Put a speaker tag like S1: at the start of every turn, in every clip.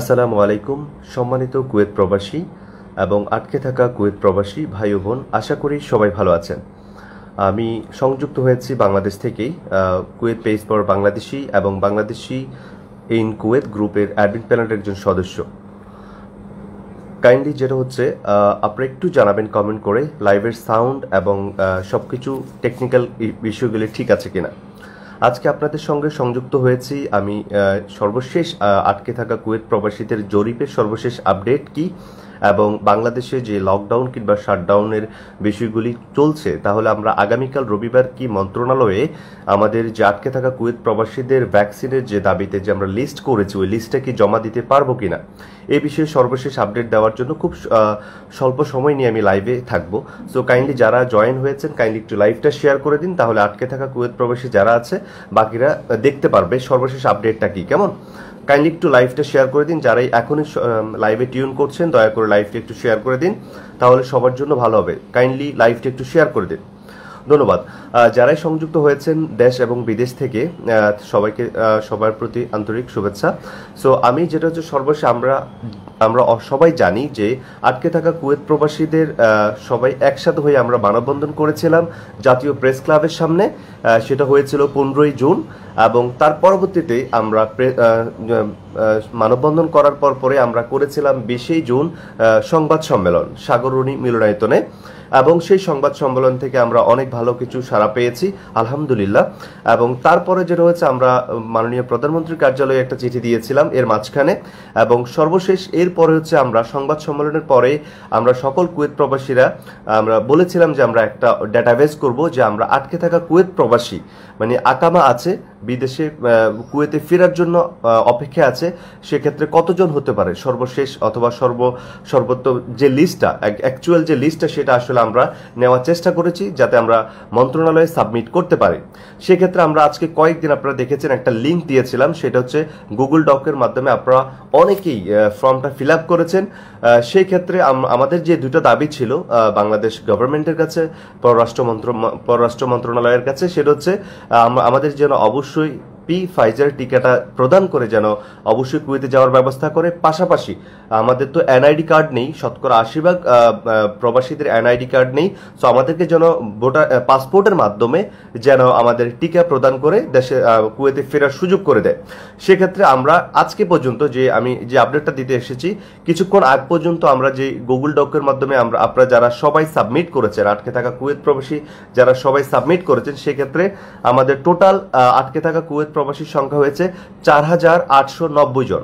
S1: আসসালামু আলাইকুম সম্মানিত কুয়েত প্রবাসী এবং আটকে থাকা কুয়েত প্রবাসী ভাই বোন আশা করি সবাই ভালো আছেন আমি সংযুক্ত হয়েছি বাংলাদেশ থেকেই কুয়েত পেজ পর বাংলাদেশি এবং বাংলাদেশি ইন কুয়েত গ্রুপের অ্যাডমিন প্যানেলের একজন সদস্য কাইন্ডলি যেটা হচ্ছে আপনারা একটু জানাবেন কমেন্ট করে লাইভের সাউন্ড এবং সব কিছু টেকনিক্যাল বিষয়গুলি ঠিক আছে কিনা আজকে আপনাদের সঙ্গে সংযুক্ত হয়েছি আমি সর্বশেষ আটকে থাকা কুয়েত প্রবাসীদের জরিপের সর্বশেষ আপডেট কি এবং বাংলাদেশে যে লকডাউন কিংবা শাটডাউনের বিষয়গুলি চলছে তাহলে আমরা আগামীকাল রবিবার কি মন্ত্রণালয়ে আমাদের যে আটকে থাকা কুয়েত প্রবাসীদের ভ্যাকসিনের যে দাবিতে যে আমরা লিস্ট করেছি ওই লিস্টটা কি জমা দিতে পারবো কিনা এই বিষয়ে সর্বশেষ আপডেট দেওয়ার জন্য খুব স্বল্প সময় নিয়ে আমি লাইভে থাকবো সো কাইন্ডলি যারা জয়েন হয়েছেন কাইন্ডলি একটু লাইভটা শেয়ার করে দিন তাহলে আটকে থাকা কুয়েত প্রবাসী যারা আছে বাকিরা দেখতে পারবে সর্বশেষ আপডেটটা কি কেমন কাইন্ডলি একটু লাইভটা শেয়ার করে দিন যারাই এখনই লাইভে টিউন করছেন দয়া করে লাইভটা একটু শেয়ার করে দিন তাহলে সবার জন্য ভালো হবে কাইন্ডলি লাইভটা একটু শেয়ার করে দিন ধন্যবাদ যারাই সংযুক্ত হয়েছেন দেশ এবং বিদেশ থেকে সবাইকে সবার প্রতি আন্তরিক শুভেচ্ছা সো আমি যেটা হচ্ছে সর্বশেষ আমরা আমরা সবাই জানি যে আটকে থাকা কুয়েত প্রবাসীদের সবাই একসাথে হয়ে আমরা মানববন্ধন করেছিলাম জাতীয় প্রেস ক্লাবের সামনে সেটা হয়েছিল পনেরোই জুন এবং তার পরবর্তীতে আমরা মানববন্ধন করার পর পরে আমরা করেছিলাম বিশে জুন সংবাদ সম্মেলন সাগরণী মিলনায়তনে এবং সেই সংবাদ সম্মেলন থেকে আমরা অনেক ভালো কিছু সারা পেয়েছি আলহামদুলিল্লাহ এবং তারপরে যেটা হয়েছে আমরা মাননীয় প্রধানমন্ত্রীর কার্যালয়ে একটা চিঠি দিয়েছিলাম এর মাঝখানে এবং সর্বশেষ এরপরে হচ্ছে আমরা সংবাদ সম্মেলনের পরে আমরা সকল কুয়েত প্রবাসীরা আমরা বলেছিলাম যে আমরা একটা ডেটাবেস করব যে আমরা আটকে থাকা কুয়েত প্রবাসী মানে আকামা আছে বিদেশে কুয়েতে ফেরার জন্য অপেক্ষা আছে সেক্ষেত্রে কতজন হতে পারে সর্বশেষ অথবা সর্ব সর্বোত্ত যে লিস্টটা অ্যাকচুয়াল যে লিস্টটা সেটা আসলে আমরা নেওয়ার চেষ্টা করেছি যাতে আমরা মন্ত্রণালয়ে সাবমিট করতে পারি সেক্ষেত্রে আমরা আজকে কয়েকদিন আপনারা দেখেছেন একটা লিঙ্ক দিয়েছিলাম সেটা হচ্ছে গুগল ডকের মাধ্যমে আপনারা অনেকেই ফর্মটা ফিল আপ করেছেন সেই ক্ষেত্রে আমাদের যে দুটো দাবি ছিল বাংলাদেশ গভর্নমেন্টের কাছে পররাষ্ট্র মন্ত্র পররাষ্ট্র মন্ত্রণালয়ের কাছে সেটা হচ্ছে আমাদের যেন অবশ্যই 所 পি ফাইজার টিকাটা প্রদান করে যেন অবশ্যই কুয়েতে যাওয়ার ব্যবস্থা করে পাশাপাশি আমাদের তো এনআইডি কার্ড নেই শতকরা আশি ভাগ প্রবাসীদের এনআইডি কার্ড নেই সো আমাদেরকে যেন ভোটার পাসপোর্টের মাধ্যমে যেন আমাদের টিকা প্রদান করে দেশে কুয়েতে ফেরার সুযোগ করে দেয় সেক্ষেত্রে আমরা আজকে পর্যন্ত যে আমি যে আপডেটটা দিতে এসেছি কিছুক্ষণ আগ পর্যন্ত আমরা যে গুগল ডকের মাধ্যমে আমরা আপনারা যারা সবাই সাবমিট করেছেন আটকে থাকা কুয়েত প্রবাসী যারা সবাই সাবমিট করেছেন সেক্ষেত্রে আমাদের টোটাল আটকে থাকা কুয়েত প্রবাসীর সংখ্যা হয়েছে চার হাজার আটশো নব্বই জন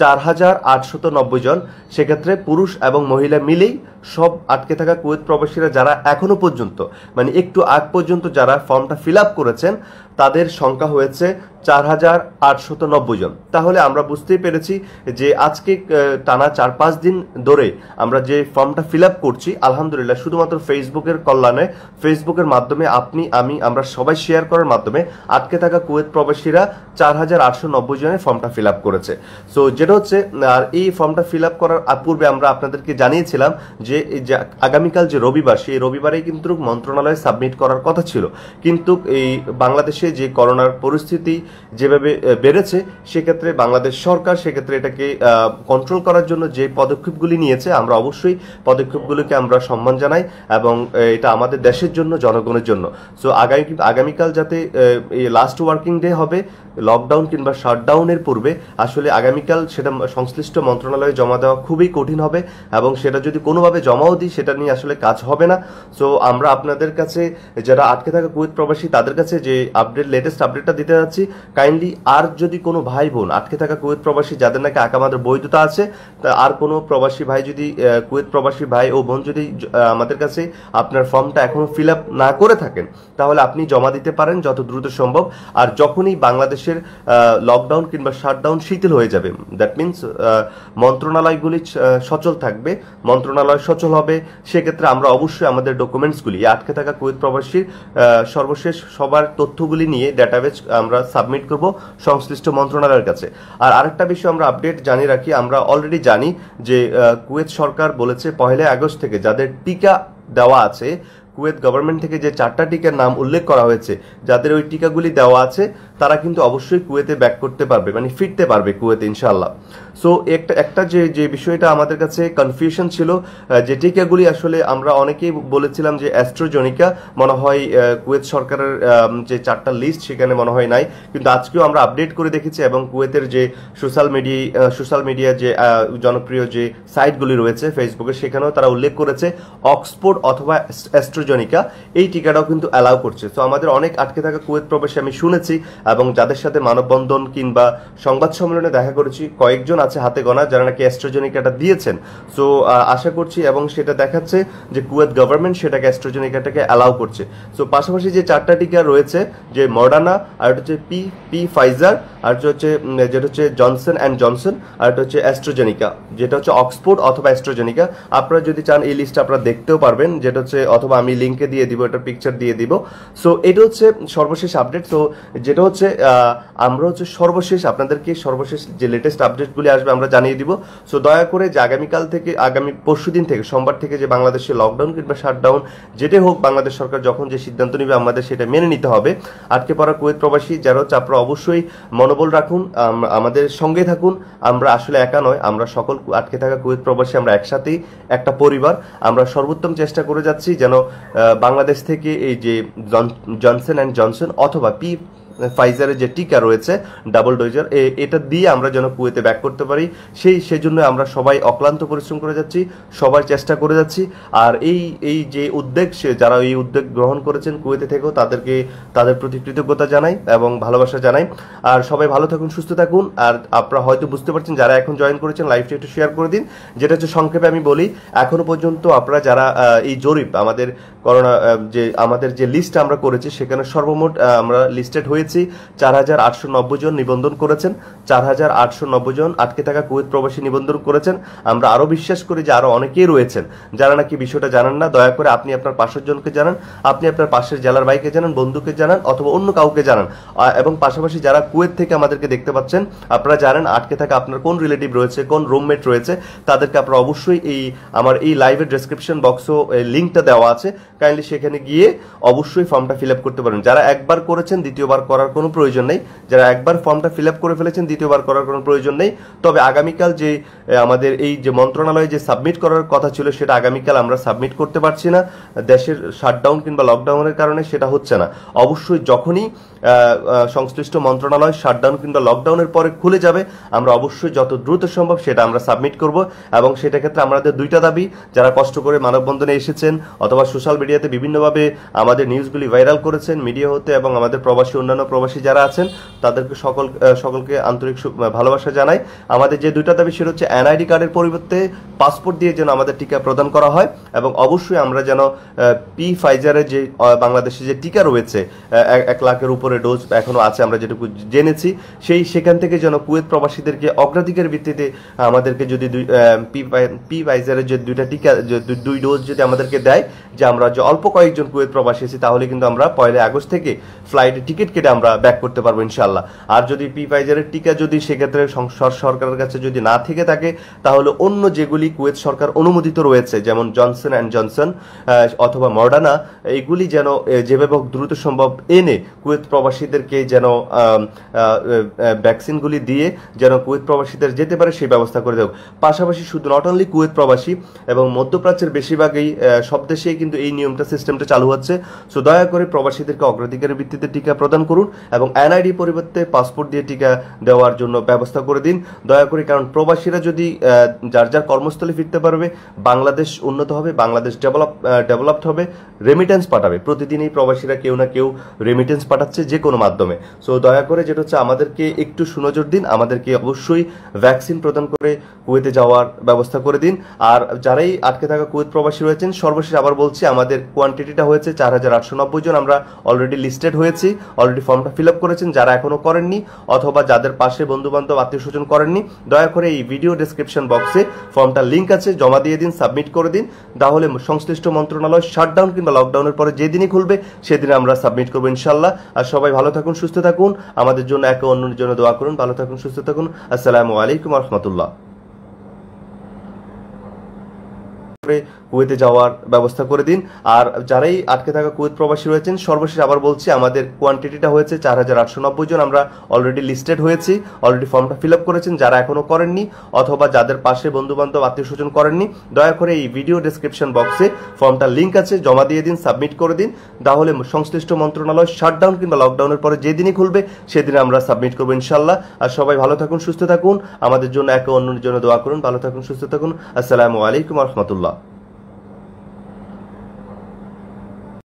S1: চার হাজার আটশত নব্বই জন সেক্ষেত্রে পুরুষ এবং মহিলা মিলেই সব আটকে থাকা কুয়েত প্রবাসীরা যারা এখনও পর্যন্ত মানে একটু আগ পর্যন্ত যারা ফর্মটা ফিল আপ করেছেন তাদের সংখ্যা হয়েছে চার হাজার আটশত নব্বই জন তাহলে আমরা বুঝতেই পেরেছি যে আজকে টানা চার পাঁচ দিন ধরে আমরা যে ফর্মটা ফিল আপ করছি আলহামদুলিল্লাহ শুধুমাত্র ফেসবুকের কল্যাণে ফেসবুকের মাধ্যমে আপনি আমি আমরা সবাই শেয়ার করার মাধ্যমে আটকে থাকা কুয়েত প্রবাসীরা চার হাজার আটশো নব্বই জনের ফর্মটা ফিল আপ করেছে সো যেটা হচ্ছে আর এই ফর্মটা ফিল আপ করার পূর্বে আমরা আপনাদেরকে জানিয়েছিলাম যে যে আগামীকাল যে রবিবার সেই রবিবারে কিন্তু মন্ত্রণালয়ে সাবমিট করার কথা ছিল কিন্তু এই বাংলাদেশে যে করোনার পরিস্থিতি যেভাবে বেড়েছে সেক্ষেত্রে বাংলাদেশ সরকার সেক্ষেত্রে এটাকে কন্ট্রোল করার জন্য যে পদক্ষেপগুলি নিয়েছে আমরা অবশ্যই পদক্ষেপগুলোকে আমরা সম্মান জানাই এবং এটা আমাদের দেশের জন্য জনগণের জন্য সো আগামী আগামীকাল যাতে এই লাস্ট ওয়ার্কিং ডে হবে লকডাউন কিংবা শাটডাউনের পূর্বে আসলে আগামীকাল সেটা সংশ্লিষ্ট মন্ত্রণালয়ে জমা দেওয়া খুবই কঠিন হবে এবং সেটা যদি কোনোভাবে জমাও দিই সেটা নিয়ে আসলে কাজ হবে না সো আমরা আপনাদের কাছে যারা আটকে থাকা কুয়েত প্রবাসী তাদের কাছে যে আপডেট লেটেস্ট আপডেটটা দিতে যাচ্ছি কাইন্ডলি আর যদি কোনো ভাই বোন আটকে থাকা কুয়েত প্রবাসী যাদের নাকি আকামাদের বৈধতা আছে তা আর কোনো প্রবাসী ভাই যদি কুয়েত প্রবাসী ভাই ও বোন যদি আমাদের কাছে আপনার ফর্মটা এখনও ফিল আপ না করে থাকেন তাহলে আপনি জমা দিতে পারেন যত দ্রুত সম্ভব আর যখনই বাংলাদেশের লকডাউন কিংবা শাটডাউন শিথিল হয়ে যাবে দ্যাট মিনস মন্ত্রণালয়গুলি সচল থাকবে মন্ত্রণালয় সচল হবে সেক্ষেত্রে আমরা অবশ্যই আমাদের ডকুমেন্টসগুলি আটকে থাকা কুয়েত প্রবাসীর সর্বশেষ সবার তথ্যগুলি নিয়ে ডেটাবেজ আমরা সাবমিট করব সংশ্লিষ্ট মন্ত্রণালয়ের কাছে আর আরেকটা বিষয় আমরা আপডেট জানিয়ে রাখি আমরা অলরেডি জানি যে কুয়েত সরকার বলেছে পহেলা আগস্ট থেকে যাদের টিকা দেওয়া আছে কুয়েত গভর্নমেন্ট থেকে যে চারটা টিকার নাম উল্লেখ করা হয়েছে যাদের ওই টিকাগুলি দেওয়া আছে তারা কিন্তু অবশ্যই কুয়েতে ব্যাক করতে পারবে মানে ফিরতে পারবে কুয়েতে ইনশাল্লাহ সো একটা একটা যে যে বিষয়টা আমাদের কাছে কনফিউশন ছিল যে টিকাগুলি আসলে আমরা অনেকেই বলেছিলাম যে অ্যাস্ট্রোজনিকা মনে হয় কুয়েত সরকারের যে চারটা লিস্ট সেখানে মনে হয় নাই কিন্তু আজকেও আমরা আপডেট করে দেখেছি এবং কুয়েতের যে সোশ্যাল মিডিয়া সোশ্যাল মিডিয়া যে জনপ্রিয় যে সাইটগুলি রয়েছে ফেসবুকে সেখানেও তারা উল্লেখ করেছে অক্সফোর্ড অথবা অ্যাস্ট্রোজনিকা এই টিকাটাও কিন্তু অ্যালাউ করছে তো আমাদের অনেক আটকে থাকা কুয়েত প্রবেশে আমি শুনেছি এবং যাদের সাথে মানববন্ধন কিংবা সংবাদ সম্মেলনে দেখা করেছি কয়েকজন আছে হাতে গোনা যারা নাকি অ্যাস্ট্রোজেনিকাটা দিয়েছেন সো আশা করছি এবং সেটা দেখাচ্ছে যে কুয়েত গভর্নমেন্ট সেটাকে অ্যাস্ট্রোজেনিকাটাকে অ্যালাউ করছে সো পাশাপাশি যে চারটা টিকা রয়েছে যে মডার্না আর হচ্ছে পি পি ফাইজার আর হচ্ছে যেটা হচ্ছে জনসন অ্যান্ড জনসন আর এটা হচ্ছে অ্যাস্ট্রোজেনিকা যেটা হচ্ছে অক্সফোর্ড অথবা অ্যাস্ট্রোজেনিকা আপনারা যদি চান এই লিস্ট আপনারা দেখতেও পারবেন যেটা হচ্ছে অথবা আমি লিঙ্কে দিয়ে দিব এটা পিকচার দিয়ে দিব সো এটা হচ্ছে সর্বশেষ আপডেট সো যেটা হচ্ছে হচ্ছে আমরা হচ্ছে সর্বশেষ আপনাদেরকে সর্বশেষ যে লেটেস্ট আপডেটগুলি আসবে আমরা জানিয়ে দিব সো দয়া করে যে আগামীকাল থেকে আগামী পরশু দিন থেকে সোমবার থেকে যে বাংলাদেশে লকডাউন কিংবা শাটডাউন যেটাই হোক বাংলাদেশ সরকার যখন যে সিদ্ধান্ত নেবে আমাদের সেটা মেনে নিতে হবে আটকে পড়া কুয়েত প্রবাসী যারা হচ্ছে আপনারা অবশ্যই মনোবল রাখুন আমাদের সঙ্গে থাকুন আমরা আসলে একা নয় আমরা সকল আটকে থাকা কুয়েত প্রবাসী আমরা একসাথেই একটা পরিবার আমরা সর্বোত্তম চেষ্টা করে যাচ্ছি যেন বাংলাদেশ থেকে এই যে জনসন অ্যান্ড জনসন অথবা পি ফাইজারের যে টিকা রয়েছে ডাবল ডোজার এটা দিয়ে আমরা যেন কুয়েতে ব্যাক করতে পারি সেই সেজন্য আমরা সবাই অক্লান্ত পরিশ্রম করে যাচ্ছি সবার চেষ্টা করে যাচ্ছি আর এই এই যে উদ্যোগ সে যারা এই উদ্যোগ গ্রহণ করেছেন কুয়েতে থেকেও তাদেরকে তাদের প্রতি কৃতজ্ঞতা জানাই এবং ভালোবাসা জানাই আর সবাই ভালো থাকুন সুস্থ থাকুন আর আপনারা হয়তো বুঝতে পারছেন যারা এখন জয়েন করেছেন লাইফটা একটু শেয়ার করে দিন যেটা হচ্ছে সংক্ষেপে আমি বলি এখনো পর্যন্ত আপনারা যারা এই জরিপ আমাদের করোনা যে আমাদের যে লিস্ট আমরা করেছি সেখানে সর্বমোট আমরা লিস্টেড হয়েছে পেয়েছি চার হাজার আটশো নব্বই জন নিবন্ধন করেছেন চার হাজার আটশো নব্বই জন আটকে থাকা কুয়েত প্রবাসী নিবন্ধন করেছেন আমরা আরো বিশ্বাস করি যে আরো অনেকেই রয়েছেন যারা নাকি বিষয়টা জানান না দয়া করে আপনি আপনার পাশের জনকে জানান আপনি আপনার পাশের জেলার ভাইকে জানান বন্ধুকে জানান অথবা অন্য কাউকে জানান এবং পাশাপাশি যারা কুয়েত থেকে আমাদেরকে দেখতে পাচ্ছেন আপনারা জানেন আটকে থাকা আপনার কোন রিলেটিভ রয়েছে কোন রুমমেট রয়েছে তাদেরকে আপনারা অবশ্যই এই আমার এই লাইভের ডেসক্রিপশন বক্সও লিঙ্কটা দেওয়া আছে কাইন্ডলি সেখানে গিয়ে অবশ্যই ফর্মটা ফিল আপ করতে পারেন যারা একবার করেছেন দ্বিতীয়বার করা করার কোনো প্রয়োজন নেই যারা একবার ফর্মটা ফিল করে ফেলেছেন দ্বিতীয়বার করার কোনো প্রয়োজন নেই তবে আগামীকাল যে আমাদের এই যে মন্ত্রণালয়ে যে সাবমিট করার কথা ছিল সেটা আগামীকাল আমরা সাবমিট করতে পারছি না দেশের শাটডাউন কিংবা লকডাউনের কারণে সেটা হচ্ছে না অবশ্যই যখনই সংশ্লিষ্ট মন্ত্রণালয় শাটডাউন কিংবা লকডাউনের পরে খুলে যাবে আমরা অবশ্যই যত দ্রুত সম্ভব সেটা আমরা সাবমিট করব এবং সেটা ক্ষেত্রে আমাদের দুইটা দাবি যারা কষ্ট করে মানববন্ধনে এসেছেন অথবা সোশ্যাল মিডিয়াতে বিভিন্নভাবে আমাদের নিউজগুলি ভাইরাল করেছেন মিডিয়া হতে এবং আমাদের প্রবাসী অন্যান্য অন্যান্য প্রবাসী যারা আছেন তাদেরকে সকল সকলকে আন্তরিক ভালোবাসা জানাই আমাদের যে দুইটা দাবি সেটা হচ্ছে এনআইডি কার্ডের পরিবর্তে পাসপোর্ট দিয়ে যেন আমাদের টিকা প্রদান করা হয় এবং অবশ্যই আমরা যেন পি ফাইজারের যে বাংলাদেশে যে টিকা রয়েছে এক লাখের উপরে ডোজ এখনও আছে আমরা যেটুকু জেনেছি সেই সেখান থেকে যেন কুয়েত প্রবাসীদেরকে অগ্রাধিকার ভিত্তিতে আমাদেরকে যদি দুই পি পি ফাইজারের যে দুইটা টিকা দুই ডোজ যদি আমাদেরকে দেয় যে আমরা যে অল্প কয়েকজন কুয়েত প্রবাসী আছি তাহলে কিন্তু আমরা পয়লা আগস্ট থেকে ফ্লাইটে টিকিট কেটে আমরা ব্যাক করতে পারবো ইনশাল্লাহ আর যদি পি ফাইজারের টিকা যদি সেক্ষেত্রে সরকারের কাছে যদি না থেকে থাকে তাহলে অন্য যেগুলি কুয়েত সরকার অনুমোদিত রয়েছে যেমন জনসন অ্যান্ড জনসন অথবা মডার্না এইগুলি যেন যেভাবে হোক দ্রুত সম্ভব এনে কুয়েত প্রবাসীদেরকে যেন ভ্যাকসিনগুলি দিয়ে যেন কুয়েত প্রবাসীদের যেতে পারে সেই ব্যবস্থা করে দেব পাশাপাশি শুধু নট অনলি কুয়েত প্রবাসী এবং মধ্যপ্রাচ্যের বেশিরভাগই সব দেশেই কিন্তু এই নিয়মটা সিস্টেমটা চালু হচ্ছে সো দয়া করে প্রবাসীদেরকে অগ্রাধিকারের ভিত্তিতে টিকা প্রদান করুন করুন এবং এনআইডি পরিবর্তে পাসপোর্ট দিয়ে টিকা দেওয়ার জন্য ব্যবস্থা করে দিন দয়া করে কারণ প্রবাসীরা যদি যার যার কর্মস্থলে ফিরতে পারবে বাংলাদেশ উন্নত হবে বাংলাদেশ ডেভেলপ ডেভেলপড হবে রেমিটেন্স পাঠাবে প্রতিদিনই প্রবাসীরা কেউ না কেউ রেমিটেন্স পাঠাচ্ছে যে কোনো মাধ্যমে সো দয়া করে যেটা হচ্ছে আমাদেরকে একটু সুনজর দিন আমাদেরকে অবশ্যই ভ্যাকসিন প্রদান করে কুয়েতে যাওয়ার ব্যবস্থা করে দিন আর যারাই আটকে থাকা কুয়েত প্রবাসী রয়েছেন সর্বশেষ আবার বলছি আমাদের কোয়ান্টিটিটা হয়েছে চার হাজার আটশো নব্বই জন আমরা অলরেডি লিস্টেড হয়েছি অলরেডি ফর্মটা ফিল করেছেন যারা এখনও করেননি অথবা যাদের পাশে বন্ধুবান্ধব আত্মীয় স্বজন করেননি দয়া করে এই ভিডিও ডিসক্রিপশন বক্সে ফর্মটা লিঙ্ক আছে জমা দিয়ে দিন সাবমিট করে দিন তাহলে সংশ্লিষ্ট মন্ত্রণালয় শাটডাউন কিংবা লকডাউনের পরে যেদিনই খুলবে সেদিন আমরা সাবমিট করবো ইনশাল্লাহ আর সবাই ভালো থাকুন সুস্থ থাকুন আমাদের জন্য একে অন্যের জন্য দোয়া করুন ভালো থাকুন সুস্থ থাকুন আসসালামু আলাইকুম রহমতুল্লাহ ক্ষেত্রে কুয়েতে যাওয়ার ব্যবস্থা করে দিন আর যারাই আটকে থাকা কুয়েত প্রবাসী রয়েছেন সর্বশেষ আবার বলছি আমাদের কোয়ান্টিটিটা হয়েছে চার হাজার আটশো নব্বই জন আমরা অলরেডি লিস্টেড হয়েছি অলরেডি ফর্মটা ফিল আপ করেছেন যারা এখনও করেননি অথবা যাদের পাশে বন্ধুবান্ধব আত্মীয় স্বজন করেননি দয়া করে এই ভিডিও ডিসক্রিপশন বক্সে ফর্মটার লিঙ্ক আছে জমা দিয়ে দিন সাবমিট করে দিন তাহলে সংশ্লিষ্ট মন্ত্রণালয় শাটডাউন কিংবা লকডাউনের পরে যেদিনই খুলবে সেদিনে আমরা সাবমিট করবো ইনশাল্লাহ আর সবাই ভালো থাকুন সুস্থ থাকুন আমাদের জন্য একে অন্যের জন্য দোয়া করুন ভালো থাকুন সুস্থ থাকুন আসসালামু আলাইকুম রহমতুল্লাহ